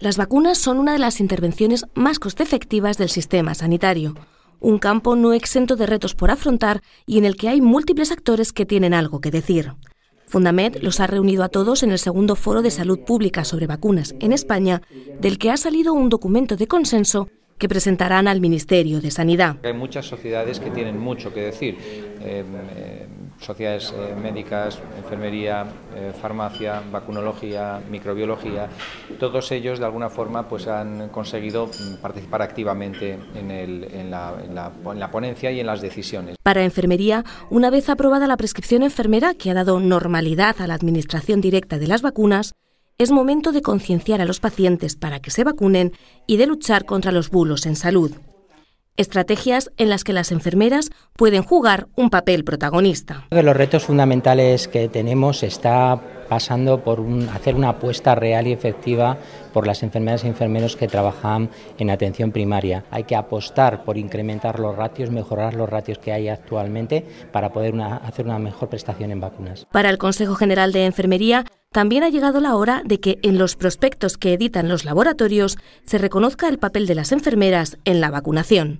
Las vacunas son una de las intervenciones más coste-efectivas del sistema sanitario, un campo no exento de retos por afrontar y en el que hay múltiples actores que tienen algo que decir. Fundamed los ha reunido a todos en el segundo foro de salud pública sobre vacunas en España, del que ha salido un documento de consenso que presentarán al Ministerio de Sanidad. Hay muchas sociedades que tienen mucho que decir. Eh, eh, sociedades eh, médicas, enfermería, farmacia, vacunología, microbiología, todos ellos de alguna forma pues han conseguido mm, participar activamente en, la, ponencia y en las decisiones. Para enfermería, una vez aprobada la prescripción enfermera que ha dado normalidad a la administración directa de las vacunas, es momento de concienciar a los pacientes para que se vacunen y de luchar contra los bulos en salud. Estrategias en las que las enfermeras pueden jugar un papel protagonista. Uno de los retos fundamentales que tenemos está pasando por hacer una apuesta real y efectiva por las enfermeras y enfermeros que trabajan en atención primaria. Hay que apostar por incrementar los ratios, mejorar los ratios que hay actualmente para poder hacer una mejor prestación en vacunas. Para el Consejo General de Enfermería, también ha llegado la hora de que en los prospectos que editan los laboratorios se reconozca el papel de las enfermeras en la vacunación.